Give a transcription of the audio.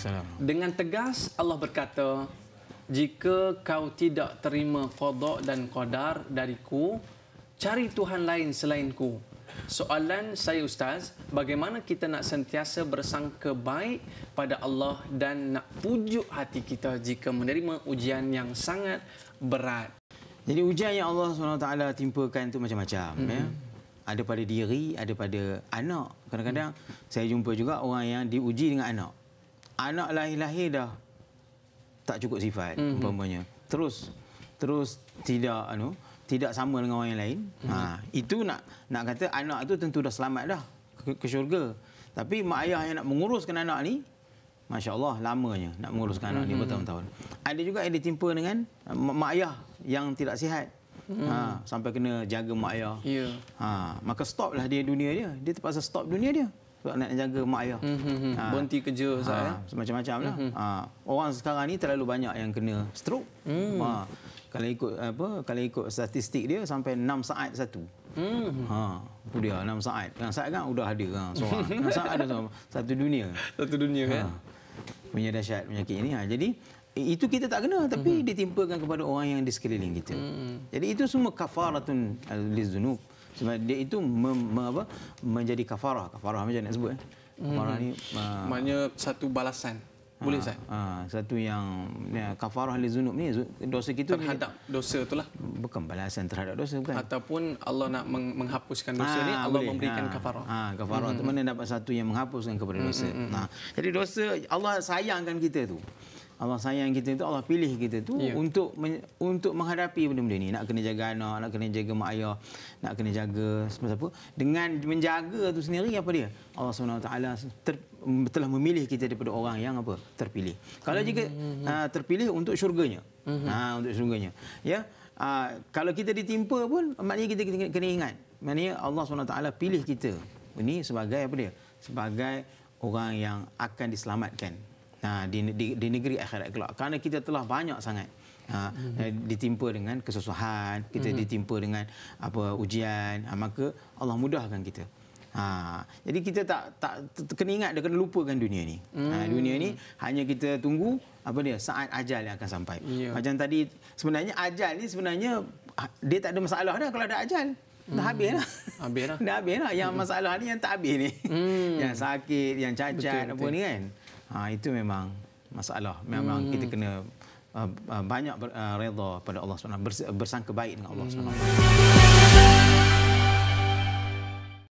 Salam. Dengan tegas Allah berkata, jika kau tidak terima kodok dan kodar dariku, cari Tuhan lain selainku. Soalan saya Ustaz, bagaimana kita nak sentiasa bersangka baik pada Allah dan nak pujuk hati kita jika menerima ujian yang sangat berat? Jadi ujian yang Allah SWT timpakan itu macam-macam. Hmm. Ya. Ada pada diri, ada pada anak. Kadang-kadang hmm. saya jumpa juga orang yang diuji dengan anak anak lahir-lahir dah tak cukup sifat hmm. umpamanya mm -hmm. terus terus tidak anu tidak sama dengan orang yang lain mm -hmm. ha, itu nak nak kata anak tu tentu dah selamat dah ke, ke syurga tapi mak ayah yang nak menguruskan anak ni masya-Allah lamanya nak menguruskan anak mm -hmm. ni bertahun-tahun ada juga yang ditimpa dengan mak, mak ayah yang tidak sihat hmm. Ha, sampai kena jaga mak ayah. Ya. Ha, maka stoplah dia dunia dia. Dia terpaksa stop dunia dia sebab nak jaga mak ayah. Mm-hmm. Ha. Berhenti kerja Ustaz. Ha. Ya? Eh? Semacam-macam lah. Mm-hmm. Hmm. Ha. Orang sekarang ni terlalu banyak yang kena stroke. Mm. Ha. Kalau ikut apa, kalau ikut statistik dia sampai 6 saat satu. Hmm. Ha, itu dia 6 saat. Yang saat kan sudah ada kan seorang. 6 saat ada seorang. satu dunia. Satu dunia ha. kan. Punya dahsyat penyakit ini. Ha. Jadi itu kita tak kena tapi mm-hmm. ditimpakan kepada orang yang di sekeliling kita. Mm-hmm. Jadi itu semua kafaratun eh, lizunub. Sebab dia itu mem, mem, apa, menjadi kafarah. Kafarah macam nak sebut. Eh? Kafarah hmm. ni... Uh, satu balasan. Boleh saya? Ah, ha, ah, satu yang ya, kafarah li zunub ni dosa kita terhadap ni, dosa itulah. Bukan balasan terhadap dosa bukan. Ataupun Allah nak meng- menghapuskan dosa ha, ni Allah boleh. memberikan ha, kafarah. Ha, kafarah hmm. tu mana dapat satu yang menghapuskan kepada hmm, dosa. Hmm, hmm. Nah, jadi dosa Allah sayangkan kita tu. Allah sayang kita tu Allah pilih kita tu yeah. untuk untuk menghadapi benda-benda ni nak kena jaga anak nak kena jaga mak ayah nak kena jaga siapa-siapa dengan menjaga tu sendiri apa dia Allah SWT ter, telah memilih kita daripada orang yang apa terpilih kalau jika mm-hmm. uh, terpilih untuk syurganya mm-hmm. uh, untuk syurganya ya yeah? uh, kalau kita ditimpa pun maknanya kita kena ingat maknanya Allah SWT pilih kita ini sebagai apa dia sebagai orang yang akan diselamatkan ha, di, di, di negeri akhirat kelak kerana kita telah banyak sangat ha, mm-hmm. ditimpa dengan kesusahan kita mm-hmm. ditimpa dengan apa ujian ha, maka Allah mudahkan kita ha, jadi kita tak tak kena ingat dan kena lupakan dunia ni ha, dunia ni hanya kita tunggu apa dia saat ajal yang akan sampai yeah. macam tadi sebenarnya ajal ni sebenarnya dia tak ada masalah dah kalau ada ajal Dah hmm. habis lah. Habis lah. dah habis lah. Yang hmm. masalah ni yang tak habis ni. Hmm. yang sakit, yang cacat, apa ni kan. Ha, itu memang masalah. Memang hmm. kita kena uh, uh, banyak uh, redha pada Allah SWT. Bers bersangka baik dengan Allah hmm.